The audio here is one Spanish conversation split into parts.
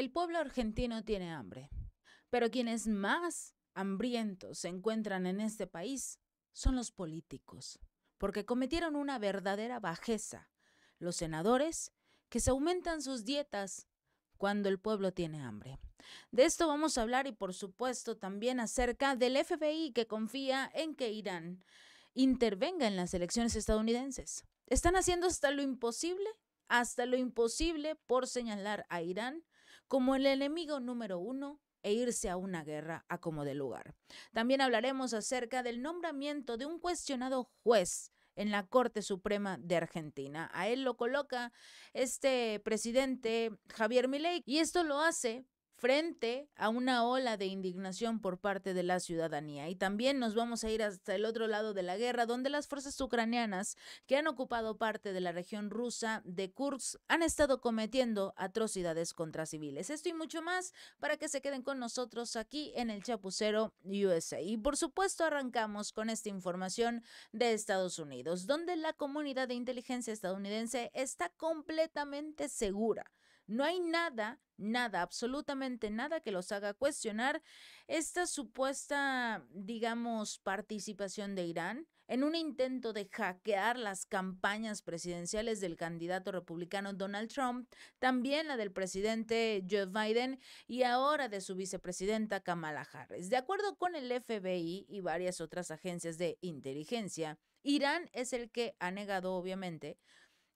El pueblo argentino tiene hambre, pero quienes más hambrientos se encuentran en este país son los políticos, porque cometieron una verdadera bajeza, los senadores, que se aumentan sus dietas cuando el pueblo tiene hambre. De esto vamos a hablar y por supuesto también acerca del FBI que confía en que Irán intervenga en las elecciones estadounidenses. Están haciendo hasta lo imposible, hasta lo imposible por señalar a Irán como el enemigo número uno e irse a una guerra a como de lugar. También hablaremos acerca del nombramiento de un cuestionado juez en la Corte Suprema de Argentina. A él lo coloca este presidente Javier Milei y esto lo hace frente a una ola de indignación por parte de la ciudadanía. Y también nos vamos a ir hasta el otro lado de la guerra, donde las fuerzas ucranianas que han ocupado parte de la región rusa de Kursk han estado cometiendo atrocidades contra civiles. Esto y mucho más para que se queden con nosotros aquí en el Chapucero USA. Y por supuesto arrancamos con esta información de Estados Unidos, donde la comunidad de inteligencia estadounidense está completamente segura no hay nada, nada, absolutamente nada que los haga cuestionar esta supuesta, digamos, participación de Irán en un intento de hackear las campañas presidenciales del candidato republicano Donald Trump, también la del presidente Joe Biden y ahora de su vicepresidenta Kamala Harris. De acuerdo con el FBI y varias otras agencias de inteligencia, Irán es el que ha negado, obviamente,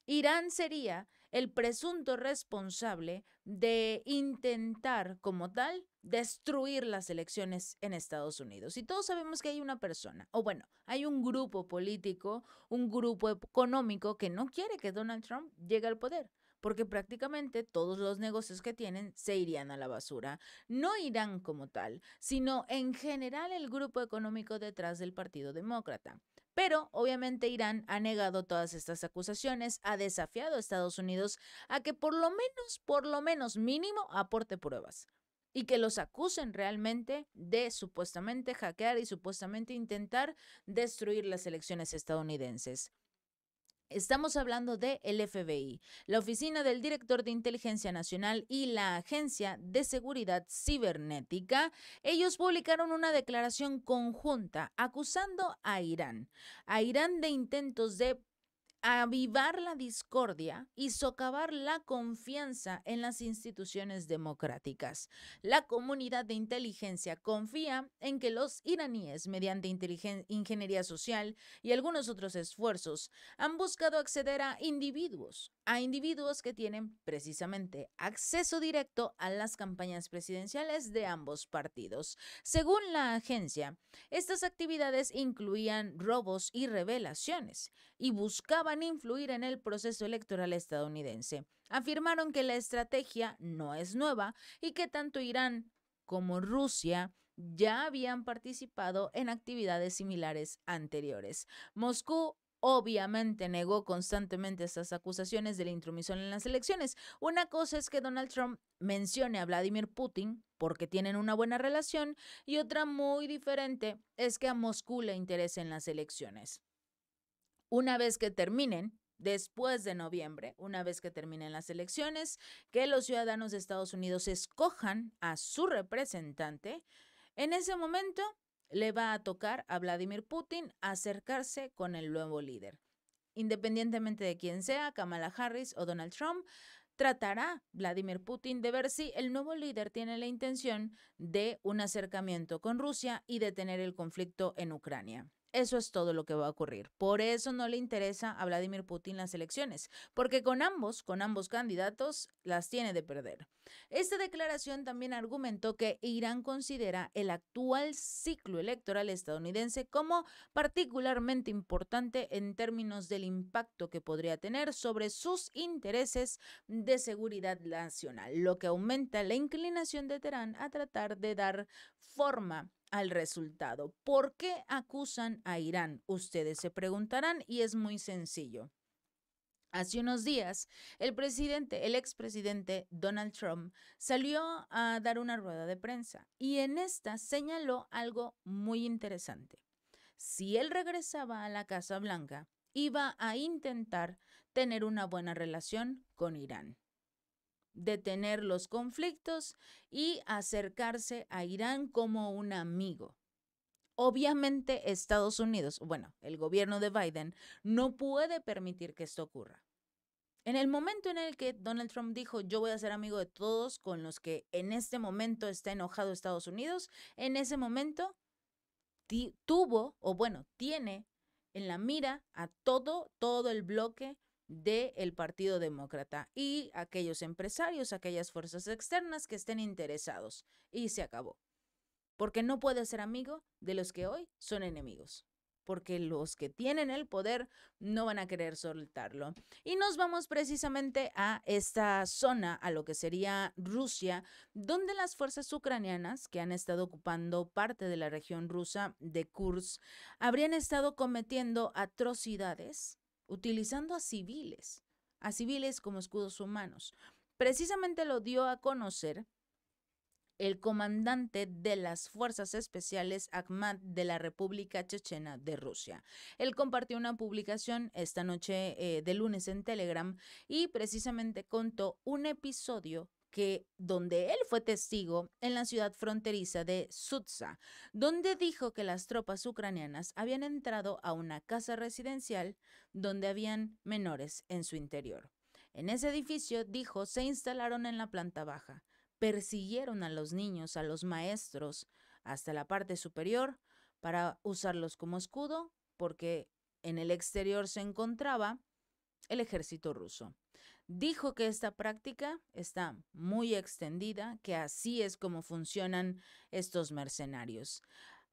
Irán sería el presunto responsable de intentar como tal destruir las elecciones en Estados Unidos. Y todos sabemos que hay una persona, o bueno, hay un grupo político, un grupo económico que no quiere que Donald Trump llegue al poder porque prácticamente todos los negocios que tienen se irían a la basura. No irán como tal, sino en general el grupo económico detrás del Partido Demócrata. Pero obviamente Irán ha negado todas estas acusaciones, ha desafiado a Estados Unidos a que por lo menos, por lo menos mínimo, aporte pruebas y que los acusen realmente de supuestamente hackear y supuestamente intentar destruir las elecciones estadounidenses. Estamos hablando de el FBI, la Oficina del Director de Inteligencia Nacional y la Agencia de Seguridad Cibernética. Ellos publicaron una declaración conjunta acusando a Irán, a Irán de intentos de avivar la discordia y socavar la confianza en las instituciones democráticas. La comunidad de inteligencia confía en que los iraníes, mediante ingeniería social y algunos otros esfuerzos, han buscado acceder a individuos, a individuos que tienen precisamente acceso directo a las campañas presidenciales de ambos partidos. Según la agencia, estas actividades incluían robos y revelaciones y buscaban influir en el proceso electoral estadounidense. Afirmaron que la estrategia no es nueva y que tanto Irán como Rusia ya habían participado en actividades similares anteriores. Moscú obviamente negó constantemente estas acusaciones de la intromisión en las elecciones. Una cosa es que Donald Trump mencione a Vladimir Putin porque tienen una buena relación y otra muy diferente es que a Moscú le en las elecciones una vez que terminen, después de noviembre, una vez que terminen las elecciones, que los ciudadanos de Estados Unidos escojan a su representante, en ese momento le va a tocar a Vladimir Putin acercarse con el nuevo líder. Independientemente de quién sea, Kamala Harris o Donald Trump, tratará Vladimir Putin de ver si el nuevo líder tiene la intención de un acercamiento con Rusia y detener el conflicto en Ucrania. Eso es todo lo que va a ocurrir. Por eso no le interesa a Vladimir Putin las elecciones, porque con ambos, con ambos candidatos, las tiene de perder. Esta declaración también argumentó que Irán considera el actual ciclo electoral estadounidense como particularmente importante en términos del impacto que podría tener sobre sus intereses de seguridad nacional, lo que aumenta la inclinación de Teherán a tratar de dar forma al resultado. ¿Por qué acusan a Irán? Ustedes se preguntarán y es muy sencillo. Hace unos días, el presidente, el expresidente Donald Trump salió a dar una rueda de prensa y en esta señaló algo muy interesante. Si él regresaba a la Casa Blanca, iba a intentar tener una buena relación con Irán detener los conflictos y acercarse a Irán como un amigo. Obviamente Estados Unidos, bueno, el gobierno de Biden, no puede permitir que esto ocurra. En el momento en el que Donald Trump dijo, yo voy a ser amigo de todos con los que en este momento está enojado Estados Unidos, en ese momento tuvo, o bueno, tiene en la mira a todo, todo el bloque del Partido Demócrata y aquellos empresarios, aquellas fuerzas externas que estén interesados. Y se acabó. Porque no puede ser amigo de los que hoy son enemigos. Porque los que tienen el poder no van a querer soltarlo. Y nos vamos precisamente a esta zona, a lo que sería Rusia, donde las fuerzas ucranianas que han estado ocupando parte de la región rusa de Kursk habrían estado cometiendo atrocidades utilizando a civiles, a civiles como escudos humanos. Precisamente lo dio a conocer el comandante de las Fuerzas Especiales Akhmad de la República Chechena de Rusia. Él compartió una publicación esta noche eh, de lunes en Telegram y precisamente contó un episodio donde él fue testigo en la ciudad fronteriza de Sutsa, donde dijo que las tropas ucranianas habían entrado a una casa residencial donde habían menores en su interior. En ese edificio, dijo, se instalaron en la planta baja, persiguieron a los niños, a los maestros, hasta la parte superior, para usarlos como escudo, porque en el exterior se encontraba el ejército ruso. Dijo que esta práctica está muy extendida, que así es como funcionan estos mercenarios.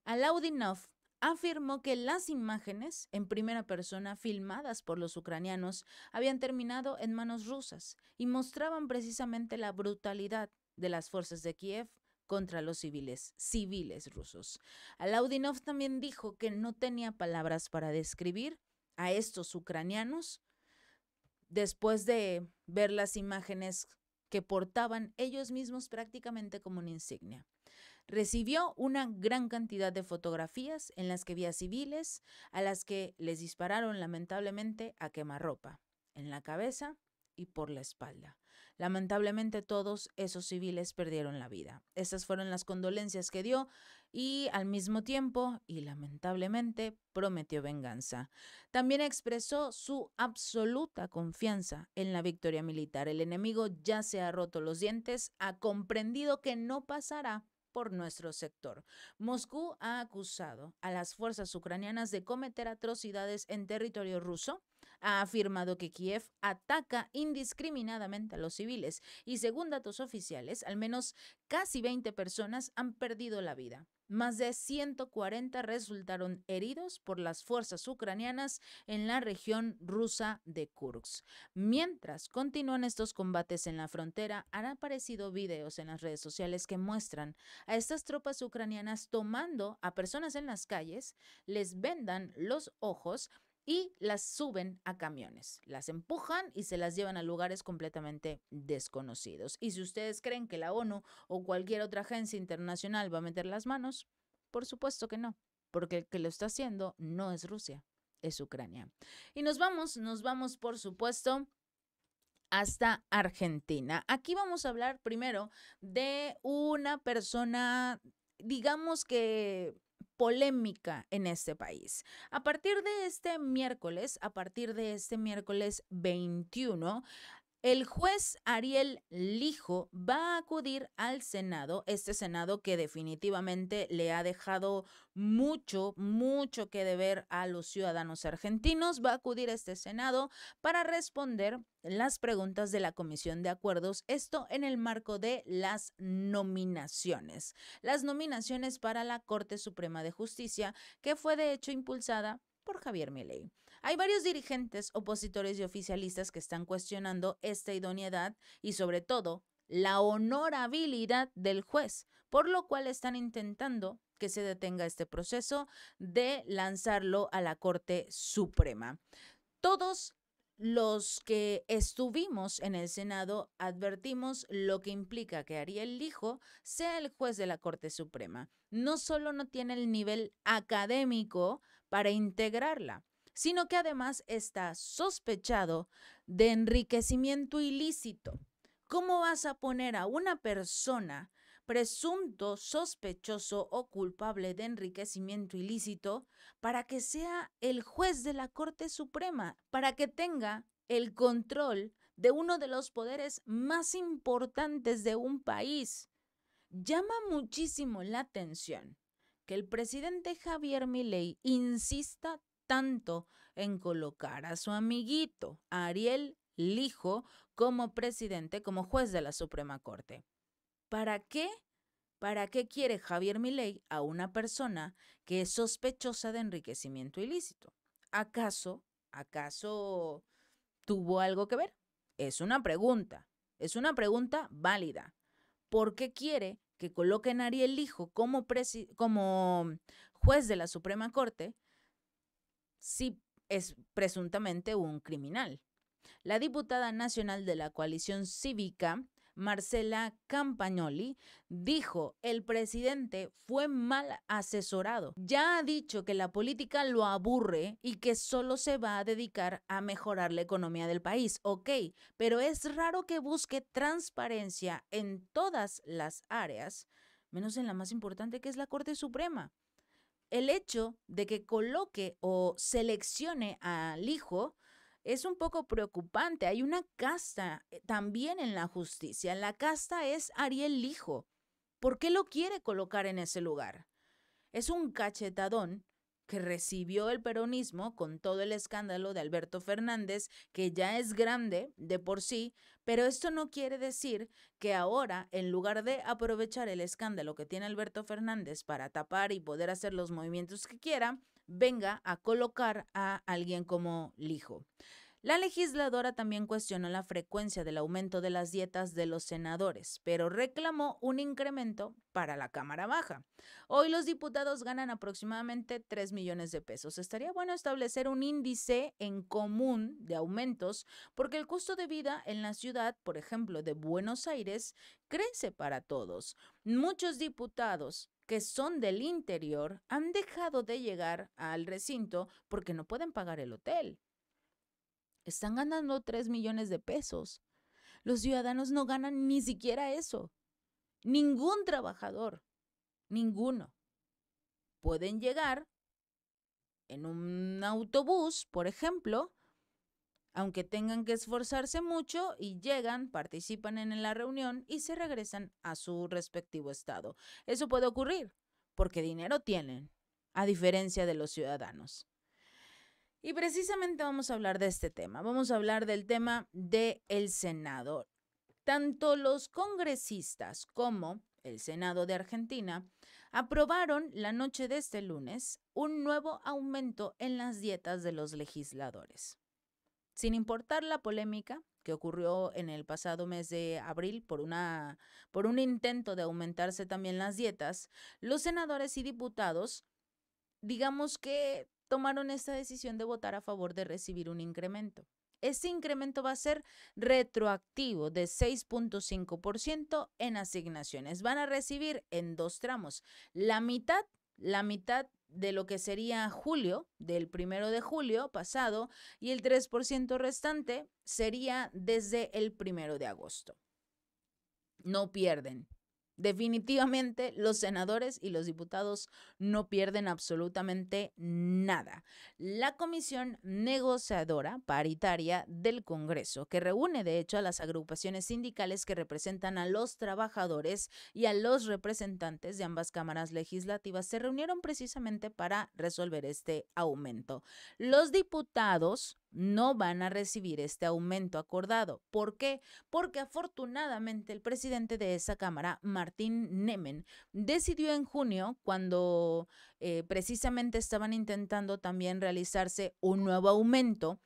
Alaudinov afirmó que las imágenes en primera persona filmadas por los ucranianos habían terminado en manos rusas y mostraban precisamente la brutalidad de las fuerzas de Kiev contra los civiles, civiles rusos. Alaudinov también dijo que no tenía palabras para describir a estos ucranianos después de ver las imágenes que portaban ellos mismos prácticamente como una insignia. Recibió una gran cantidad de fotografías en las que vía civiles a las que les dispararon lamentablemente a quemarropa, en la cabeza y por la espalda. Lamentablemente todos esos civiles perdieron la vida. Estas fueron las condolencias que dio y al mismo tiempo, y lamentablemente, prometió venganza. También expresó su absoluta confianza en la victoria militar. El enemigo ya se ha roto los dientes, ha comprendido que no pasará por nuestro sector. Moscú ha acusado a las fuerzas ucranianas de cometer atrocidades en territorio ruso ha afirmado que Kiev ataca indiscriminadamente a los civiles y según datos oficiales, al menos casi 20 personas han perdido la vida. Más de 140 resultaron heridos por las fuerzas ucranianas en la región rusa de Kursk. Mientras continúan estos combates en la frontera, han aparecido videos en las redes sociales que muestran a estas tropas ucranianas tomando a personas en las calles, les vendan los ojos, y las suben a camiones, las empujan y se las llevan a lugares completamente desconocidos. Y si ustedes creen que la ONU o cualquier otra agencia internacional va a meter las manos, por supuesto que no, porque el que lo está haciendo no es Rusia, es Ucrania. Y nos vamos, nos vamos por supuesto hasta Argentina. Aquí vamos a hablar primero de una persona, digamos que polémica en este país. A partir de este miércoles, a partir de este miércoles 21, el juez Ariel Lijo va a acudir al Senado, este Senado que definitivamente le ha dejado mucho, mucho que deber a los ciudadanos argentinos, va a acudir a este Senado para responder las preguntas de la Comisión de Acuerdos, esto en el marco de las nominaciones, las nominaciones para la Corte Suprema de Justicia, que fue de hecho impulsada por Javier Milei. Hay varios dirigentes, opositores y oficialistas que están cuestionando esta idoneidad y sobre todo la honorabilidad del juez, por lo cual están intentando que se detenga este proceso de lanzarlo a la Corte Suprema. Todos los que estuvimos en el Senado advertimos lo que implica que Ariel hijo sea el juez de la Corte Suprema. No solo no tiene el nivel académico para integrarla, sino que además está sospechado de enriquecimiento ilícito. ¿Cómo vas a poner a una persona presunto, sospechoso o culpable de enriquecimiento ilícito para que sea el juez de la Corte Suprema, para que tenga el control de uno de los poderes más importantes de un país? Llama muchísimo la atención que el presidente Javier Milei insista tanto en colocar a su amiguito, Ariel Lijo, como presidente, como juez de la Suprema Corte. ¿Para qué? ¿Para qué quiere Javier Milei a una persona que es sospechosa de enriquecimiento ilícito? ¿Acaso, acaso tuvo algo que ver? Es una pregunta, es una pregunta válida. ¿Por qué quiere que coloquen a Ariel Lijo como, como juez de la Suprema Corte si es presuntamente un criminal. La diputada nacional de la coalición cívica, Marcela Campagnoli, dijo, el presidente fue mal asesorado. Ya ha dicho que la política lo aburre y que solo se va a dedicar a mejorar la economía del país, ok, pero es raro que busque transparencia en todas las áreas, menos en la más importante que es la Corte Suprema el hecho de que coloque o seleccione al hijo es un poco preocupante. Hay una casta eh, también en la justicia. La casta es Ariel Hijo. ¿Por qué lo quiere colocar en ese lugar? Es un cachetadón que recibió el peronismo con todo el escándalo de Alberto Fernández, que ya es grande de por sí, pero esto no quiere decir que ahora, en lugar de aprovechar el escándalo que tiene Alberto Fernández para tapar y poder hacer los movimientos que quiera, venga a colocar a alguien como Lijo. La legisladora también cuestionó la frecuencia del aumento de las dietas de los senadores, pero reclamó un incremento para la Cámara Baja. Hoy los diputados ganan aproximadamente 3 millones de pesos. Estaría bueno establecer un índice en común de aumentos porque el costo de vida en la ciudad, por ejemplo, de Buenos Aires, crece para todos. Muchos diputados que son del interior han dejado de llegar al recinto porque no pueden pagar el hotel. Están ganando 3 millones de pesos. Los ciudadanos no ganan ni siquiera eso. Ningún trabajador, ninguno. Pueden llegar en un autobús, por ejemplo, aunque tengan que esforzarse mucho y llegan, participan en la reunión y se regresan a su respectivo estado. Eso puede ocurrir porque dinero tienen, a diferencia de los ciudadanos. Y precisamente vamos a hablar de este tema. Vamos a hablar del tema del el Senado. Tanto los congresistas como el Senado de Argentina aprobaron la noche de este lunes un nuevo aumento en las dietas de los legisladores. Sin importar la polémica que ocurrió en el pasado mes de abril por, una, por un intento de aumentarse también las dietas, los senadores y diputados digamos que tomaron esta decisión de votar a favor de recibir un incremento. Ese incremento va a ser retroactivo de 6.5% en asignaciones. Van a recibir en dos tramos la mitad, la mitad de lo que sería julio, del primero de julio pasado, y el 3% restante sería desde el primero de agosto. No pierden, Definitivamente los senadores y los diputados no pierden absolutamente nada. La comisión negociadora paritaria del Congreso, que reúne de hecho a las agrupaciones sindicales que representan a los trabajadores y a los representantes de ambas cámaras legislativas, se reunieron precisamente para resolver este aumento. Los diputados no van a recibir este aumento acordado. ¿Por qué? Porque afortunadamente el presidente de esa Cámara, Martín Nemen, decidió en junio, cuando eh, precisamente estaban intentando también realizarse un nuevo aumento,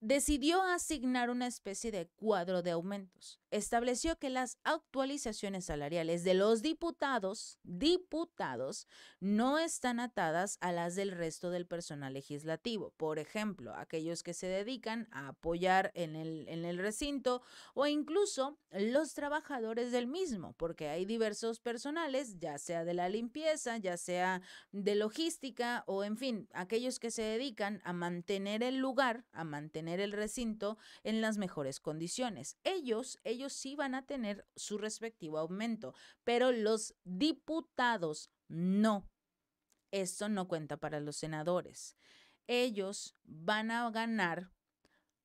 decidió asignar una especie de cuadro de aumentos. Estableció que las actualizaciones salariales de los diputados, diputados, no están atadas a las del resto del personal legislativo. Por ejemplo, aquellos que se dedican a apoyar en el, en el recinto o incluso los trabajadores del mismo, porque hay diversos personales, ya sea de la limpieza, ya sea de logística o en fin, aquellos que se dedican a mantener el lugar, a mantener el recinto en las mejores condiciones. Ellos, ellos sí van a tener su respectivo aumento, pero los diputados no. Esto no cuenta para los senadores. Ellos van a ganar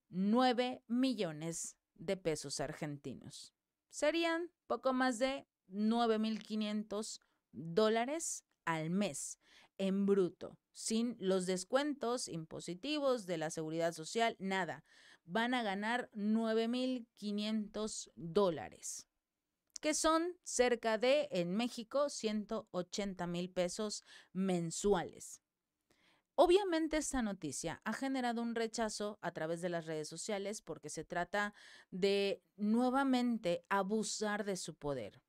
9 millones de pesos argentinos. Serían poco más de 9.500 dólares al mes en bruto sin los descuentos impositivos de la seguridad social, nada. Van a ganar 9.500 dólares, que son cerca de, en México, 180 mil pesos mensuales. Obviamente esta noticia ha generado un rechazo a través de las redes sociales porque se trata de nuevamente abusar de su poder.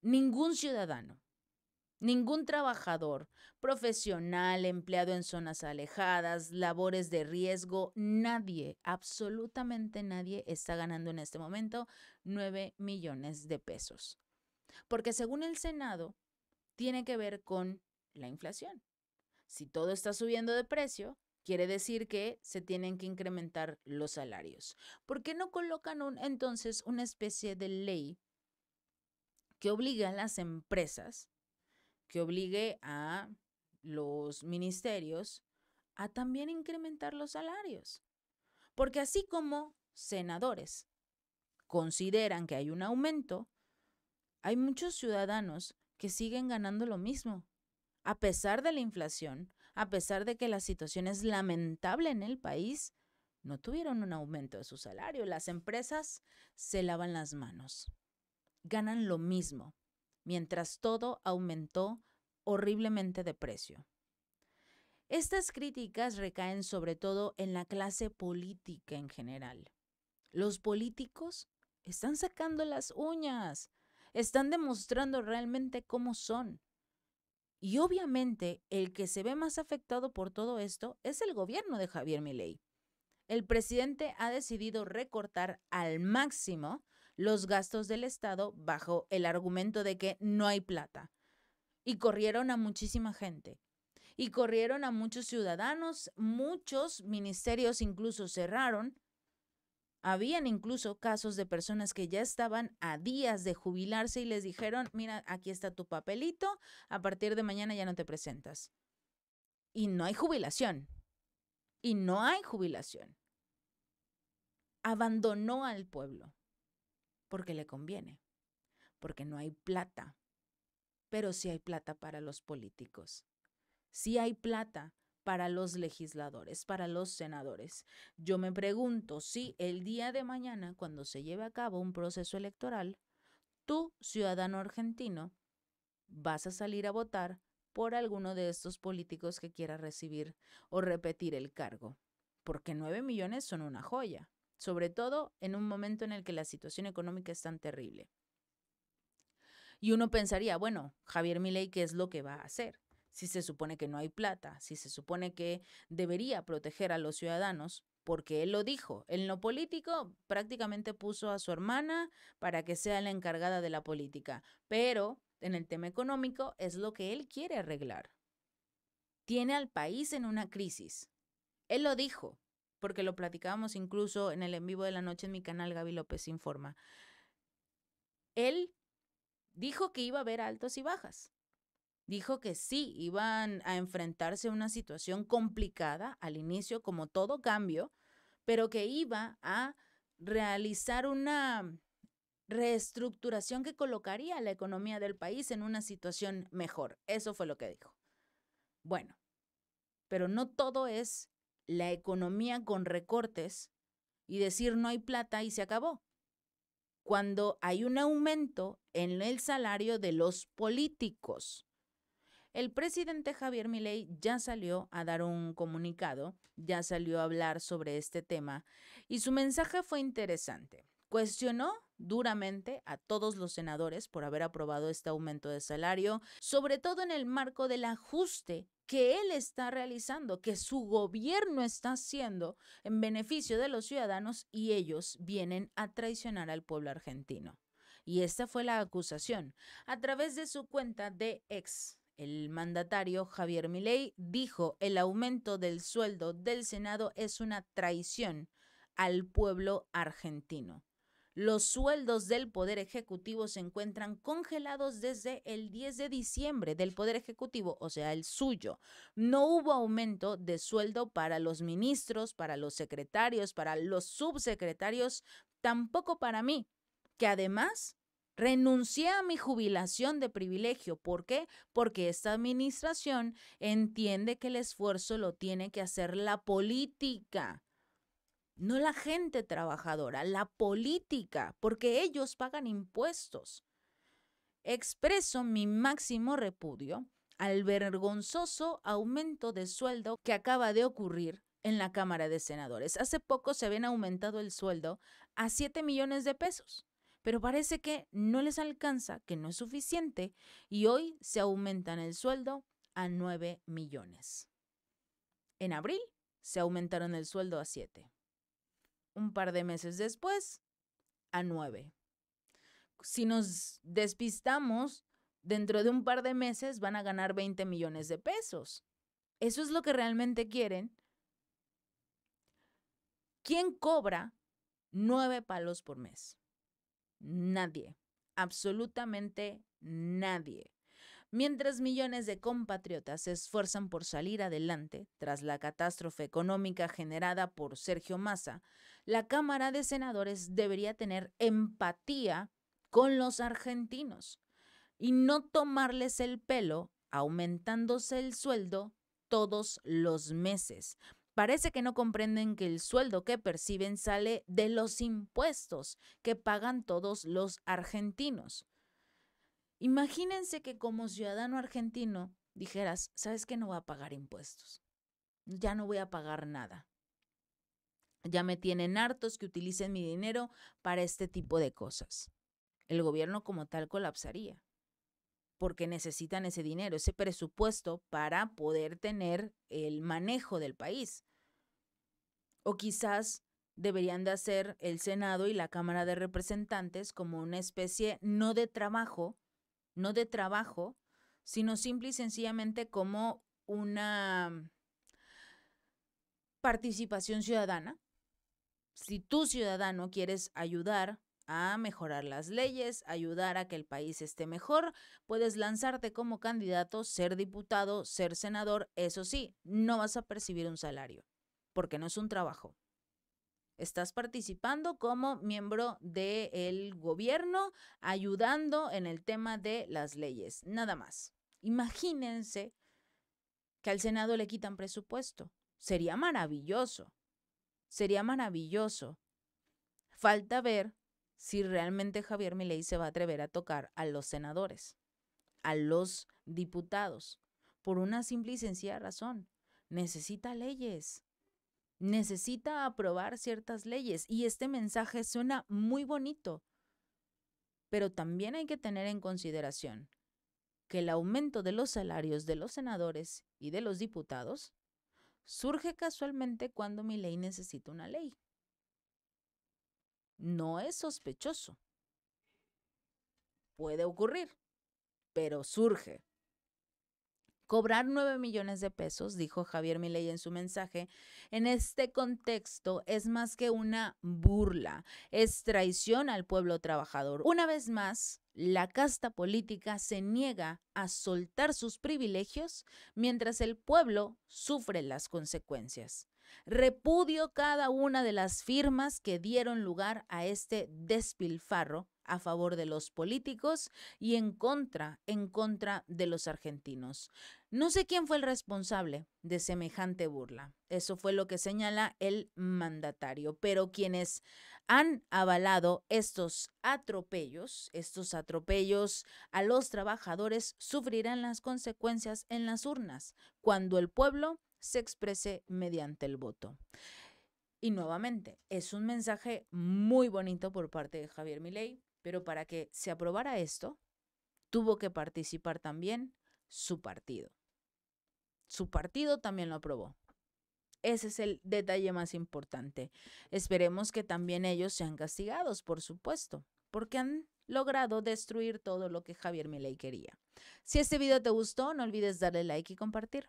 Ningún ciudadano, Ningún trabajador, profesional, empleado en zonas alejadas, labores de riesgo, nadie, absolutamente nadie está ganando en este momento 9 millones de pesos. Porque según el Senado, tiene que ver con la inflación. Si todo está subiendo de precio, quiere decir que se tienen que incrementar los salarios. ¿Por qué no colocan entonces una especie de ley que obliga a las empresas que obligue a los ministerios a también incrementar los salarios. Porque así como senadores consideran que hay un aumento, hay muchos ciudadanos que siguen ganando lo mismo, a pesar de la inflación, a pesar de que la situación es lamentable en el país, no tuvieron un aumento de su salario. Las empresas se lavan las manos, ganan lo mismo mientras todo aumentó horriblemente de precio. Estas críticas recaen sobre todo en la clase política en general. Los políticos están sacando las uñas, están demostrando realmente cómo son. Y obviamente el que se ve más afectado por todo esto es el gobierno de Javier Milei. El presidente ha decidido recortar al máximo los gastos del Estado bajo el argumento de que no hay plata. Y corrieron a muchísima gente. Y corrieron a muchos ciudadanos, muchos ministerios incluso cerraron. Habían incluso casos de personas que ya estaban a días de jubilarse y les dijeron, mira, aquí está tu papelito, a partir de mañana ya no te presentas. Y no hay jubilación. Y no hay jubilación abandonó al pueblo porque le conviene, porque no hay plata, pero sí hay plata para los políticos, sí hay plata para los legisladores, para los senadores. Yo me pregunto si el día de mañana, cuando se lleve a cabo un proceso electoral, tú, ciudadano argentino, vas a salir a votar por alguno de estos políticos que quiera recibir o repetir el cargo, porque nueve millones son una joya sobre todo en un momento en el que la situación económica es tan terrible. Y uno pensaría, bueno, Javier Milei, ¿qué es lo que va a hacer? Si se supone que no hay plata, si se supone que debería proteger a los ciudadanos, porque él lo dijo, en lo político prácticamente puso a su hermana para que sea la encargada de la política, pero en el tema económico es lo que él quiere arreglar. Tiene al país en una crisis. Él lo dijo, porque lo platicábamos incluso en el en vivo de la noche en mi canal Gaby López Informa. Él dijo que iba a haber altos y bajas. Dijo que sí, iban a enfrentarse a una situación complicada al inicio, como todo cambio, pero que iba a realizar una reestructuración que colocaría a la economía del país en una situación mejor. Eso fue lo que dijo. Bueno, pero no todo es la economía con recortes y decir no hay plata y se acabó. Cuando hay un aumento en el salario de los políticos. El presidente Javier Milei ya salió a dar un comunicado, ya salió a hablar sobre este tema y su mensaje fue interesante cuestionó duramente a todos los senadores por haber aprobado este aumento de salario, sobre todo en el marco del ajuste que él está realizando, que su gobierno está haciendo en beneficio de los ciudadanos y ellos vienen a traicionar al pueblo argentino. Y esta fue la acusación. A través de su cuenta de ex, el mandatario Javier Milei dijo, el aumento del sueldo del Senado es una traición al pueblo argentino. Los sueldos del Poder Ejecutivo se encuentran congelados desde el 10 de diciembre del Poder Ejecutivo, o sea, el suyo. No hubo aumento de sueldo para los ministros, para los secretarios, para los subsecretarios, tampoco para mí, que además Renuncié a mi jubilación de privilegio. ¿Por qué? Porque esta administración entiende que el esfuerzo lo tiene que hacer la política no la gente trabajadora, la política, porque ellos pagan impuestos. Expreso mi máximo repudio al vergonzoso aumento de sueldo que acaba de ocurrir en la Cámara de Senadores. Hace poco se habían aumentado el sueldo a 7 millones de pesos, pero parece que no les alcanza, que no es suficiente, y hoy se aumentan el sueldo a 9 millones. En abril se aumentaron el sueldo a 7 un par de meses después a nueve. Si nos despistamos, dentro de un par de meses van a ganar 20 millones de pesos. ¿Eso es lo que realmente quieren? ¿Quién cobra nueve palos por mes? Nadie, absolutamente nadie. Mientras millones de compatriotas se esfuerzan por salir adelante tras la catástrofe económica generada por Sergio Massa, la Cámara de Senadores debería tener empatía con los argentinos y no tomarles el pelo aumentándose el sueldo todos los meses. Parece que no comprenden que el sueldo que perciben sale de los impuestos que pagan todos los argentinos. Imagínense que como ciudadano argentino dijeras, ¿sabes que no voy a pagar impuestos? Ya no voy a pagar nada. Ya me tienen hartos que utilicen mi dinero para este tipo de cosas. El gobierno como tal colapsaría porque necesitan ese dinero, ese presupuesto para poder tener el manejo del país. O quizás deberían de hacer el Senado y la Cámara de Representantes como una especie no de trabajo, no de trabajo, sino simple y sencillamente como una mm, participación ciudadana si tú ciudadano quieres ayudar a mejorar las leyes, ayudar a que el país esté mejor, puedes lanzarte como candidato, ser diputado, ser senador, eso sí, no vas a percibir un salario, porque no es un trabajo. Estás participando como miembro del gobierno, ayudando en el tema de las leyes, nada más. Imagínense que al Senado le quitan presupuesto. Sería maravilloso. Sería maravilloso. Falta ver si realmente Javier Milei se va a atrever a tocar a los senadores, a los diputados, por una simple y sencilla razón. Necesita leyes. Necesita aprobar ciertas leyes y este mensaje suena muy bonito, pero también hay que tener en consideración que el aumento de los salarios de los senadores y de los diputados surge casualmente cuando mi ley necesita una ley. No es sospechoso. Puede ocurrir, pero surge. Cobrar nueve millones de pesos, dijo Javier Milei en su mensaje, en este contexto es más que una burla, es traición al pueblo trabajador. Una vez más, la casta política se niega a soltar sus privilegios mientras el pueblo sufre las consecuencias. Repudio cada una de las firmas que dieron lugar a este despilfarro a favor de los políticos y en contra, en contra de los argentinos. No sé quién fue el responsable de semejante burla. Eso fue lo que señala el mandatario. Pero quienes han avalado estos atropellos, estos atropellos a los trabajadores, sufrirán las consecuencias en las urnas, cuando el pueblo se exprese mediante el voto. Y nuevamente, es un mensaje muy bonito por parte de Javier Milei, pero para que se aprobara esto, tuvo que participar también su partido. Su partido también lo aprobó. Ese es el detalle más importante. Esperemos que también ellos sean castigados, por supuesto, porque han logrado destruir todo lo que Javier Milei quería. Si este video te gustó, no olvides darle like y compartir.